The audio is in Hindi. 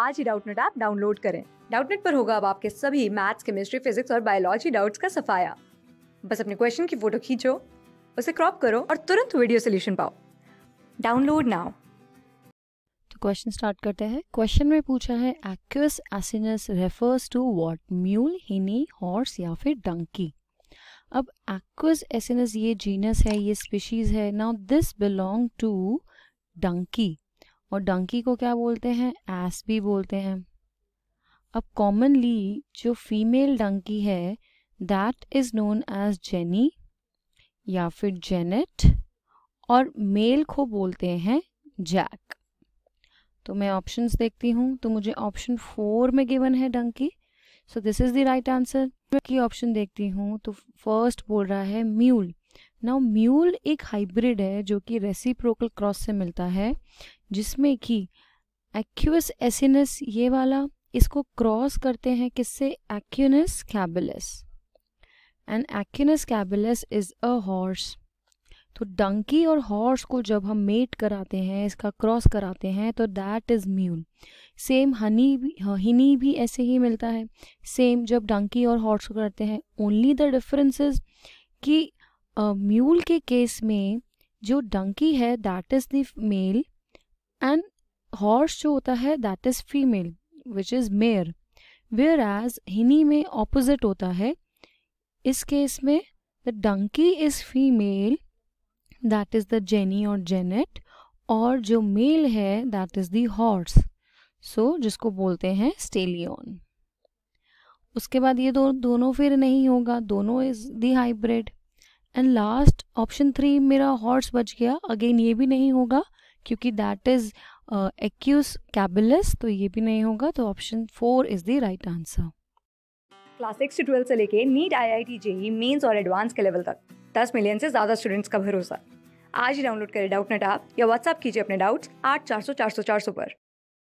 आज ही डाउटनेट ऐप डाउनलोड करें डाउटनेट पर होगा अब आपके सभी मैथ्स केमिस्ट्री फिजिक्स और बायोलॉजी डाउट्स का सफाया बस अपने क्वेश्चन की फोटो खींचो उसे क्रॉप करो और तुरंत वीडियो सोल्यूशन पाओ डाउनलोड नाउ तो क्वेश्चन स्टार्ट करते हैं क्वेश्चन में पूछा है Equus asinus refers to what mule hinny horse या फिर डंकी अब एक्वस एसिनस ये जीनस है ये स्पीशीज है now this belong to donkey और डंकी को क्या बोलते हैं एस भी बोलते हैं अब कॉमनली जो फीमेल डंकी है that is known as jenny या फिर जेनेट और मेल को बोलते हैं जैक तो मैं ऑप्शंस देखती हूँ तो मुझे ऑप्शन फोर में गिवन है donkey so this is the right answer की ऑप्शन देखती हूँ तो फर्स्ट बोल रहा है म्यूल नाउ म्यूल एक हाइब्रिड है जो कि रेसिप्रोकल क्रॉस से मिलता है जिसमें कि एक्यूस एसिनस ये वाला इसको क्रॉस करते हैं किससे Equus caballus and Equus caballus is a horse तो डंकी और हॉर्स को जब हम मेट कराते हैं इसका क्रॉस कराते हैं तो that is mule same hinny भी हनी भी ऐसे ही मिलता है सेम जब डंकी और हॉर्स को करते हैं ओनली द डिफरेंसेस कि म्यूल के केस में जो डंकी है that is the male and horse जो होता है that is female which is mare whereas hinny में ऑपोजिट होता है इस केस में the donkey is female that is the jenny और जेनेट और जो मेल है दैट इज़ दॉर्स हॉर्स सो जिसको बोलते हैं स्टेलियन उसके बाद ये दो दोनों फिर नहीं होगा दोनों is the hybrid and last option three मेरा हॉर्स बच गया अगेन ये भी नहीं होगा क्योंकि दैट इज़ एक्यूज कैबिलस तो ये भी नहीं होगा तो option four is the right answer class six से ट्वेल्थ से लेके NEET I I T JEE Mains और एडवांस के लेवल तक दस मिलियन से ज़्यादा स्टूडेंट्स का भरोसा आज ही डाउनलोड करें डाउट नेट या व्हाट्सअप कीजिए अपने डाउट्स आठ चार सौ चार सौ चार सौ पर